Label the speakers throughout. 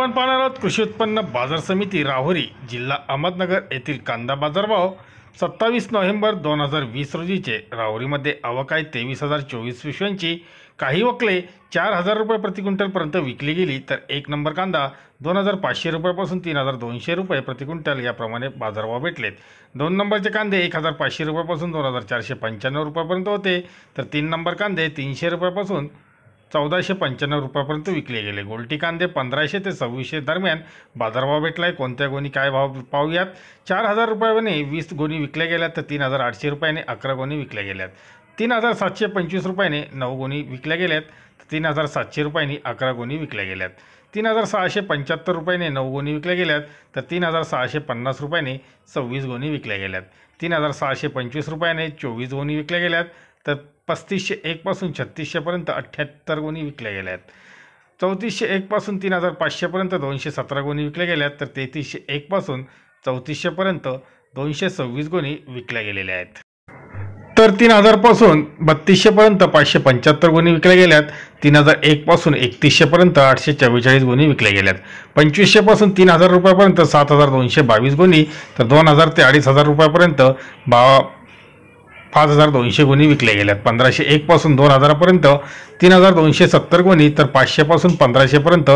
Speaker 1: आपण पाहणार आहोत कृषी उत्पन्न बाजार समिती राहुरी जिल्हा अहमदनगर येथील कांदा बाजारभाव सत्तावीस नोव्हेंबर दोन हजार वीस रोजीचे राहुरीमध्ये आवक आहे तेवीस हजार चोवीस पिशव्यांची काही वकले चार हजार रुपये प्रति क्विंटलपर्यंत विकली गेली तर एक नंबर कांदा दोन हजार पाचशे रुपयापासून तीन हजार दोनशे रुपये प्रति क्विंटल याप्रमाणे बाजारभाव भेटलेत दोन नंबरचे कांदे एक हजार पाचशे रुपयापासून दोन हजार चारशे पंच्याण्णव रुपयापर्यंत होते तर तीन नंबर कांदे तीनशे रुपयापासून चौदाशे पंच्याण्णव रुपयापर्यंत विकले गेले गोल्टी कांदे पंधराशे ते सव्वीसशे दरम्यान बाजारभाव भेटलाय कोणत्या गोणी काय भाव पाहूयात चार हजार रुपयाने वीस गोणी विकल्या गेल्यात तर तीन हजार आठशे रुपयाने अकरा गोणी विकल्या गेल्यात तीन हजार सातशे पंचवीस रुपयाने नऊ गोणी विकल्या गेल्यात तर तीन हजार सातशे रुपयांनी अकरा गोणी विकल्या गेल्यात तीन हजार सहाशे पंच्याहत्तर रुपयाने नऊ गोणी विकल्या गेल्यात तर तीन हजार सहाशे पन्नास रुपयाने सव्वीस गोणी विकल्या गेल्यात तीन हजार सहाशे पंचवीस रुपयाने चोवीस गोणी विकल्या गेल्यात तर पस्तीसशे एकपासून छत्तीसशेपर्यंत अठ्ठ्याहत्तर गुन्हे विकल्या गेल्या आहेत चौतीसशे एकपासून तीन हजार पाचशेपर्यंत दोनशे सतरा गुन्हे विकल्या गेल्या आहेत तर तेहतीसशे एकपासून चौतीसशेपर्यंत दोनशे सव्वीस गुन्हे विकल्या गेलेल्या आहेत तर तीन हजारपासून बत्तीसशेपर्यंत पाचशे पंच्याहत्तर गुन्हे विकल्या गेल्यात तीन हजार एकपासून एकतीसशेपर्यंत आठशे चव्वेचाळीस गुन्हे विकल्या गेल्या गेल्यात पंचवीसशेपासून तीन हजार रुपयापर्यंत सात हजार दोनशे बावीस गुणी तर दोन हजार ते अडीच हजार रुपयापर्यंत बा पाच हजार दोनशे गुन्हे विकले गेल्यात पंधराशे एकपासून दोन हजारापर्यंत तीन हजार दोनशे सत्तर गुन्ही तर पाचशेपासून पंधराशेपर्यंत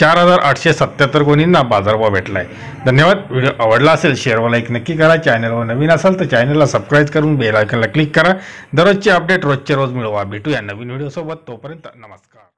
Speaker 1: चार हजार आठशे सत्याहत्तर गुन्हींना बाजारभाव भेटला आहे धन्यवाद व्हिडिओ आवडला असेल शेअर व लाईक नक्की करा चॅनलवर नवीन असाल तर चॅनलला सबस्क्राईब करून बेल आयकॉनला क्लिक करा दररोजचे अपडेट रोजचे रोज मिळवा भेटूया नवीन व्हिडिओसोबत तोपर्यंत नमस्कार